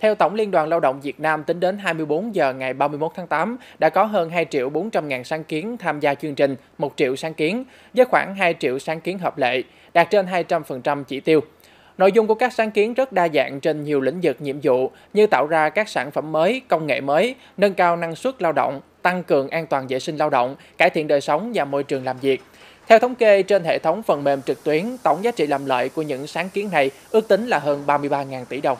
Theo Tổng Liên đoàn Lao động Việt Nam, tính đến 24 giờ ngày 31 tháng 8, đã có hơn 2 triệu 400 ngàn sáng kiến tham gia chương trình 1 triệu sáng kiến, với khoảng 2 triệu sáng kiến hợp lệ, đạt trên 200% chỉ tiêu. Nội dung của các sáng kiến rất đa dạng trên nhiều lĩnh vực nhiệm vụ như tạo ra các sản phẩm mới, công nghệ mới, nâng cao năng suất lao động, tăng cường an toàn vệ sinh lao động, cải thiện đời sống và môi trường làm việc. Theo thống kê trên hệ thống phần mềm trực tuyến, tổng giá trị làm lợi của những sáng kiến này ước tính là hơn 33.000 tỷ đồng.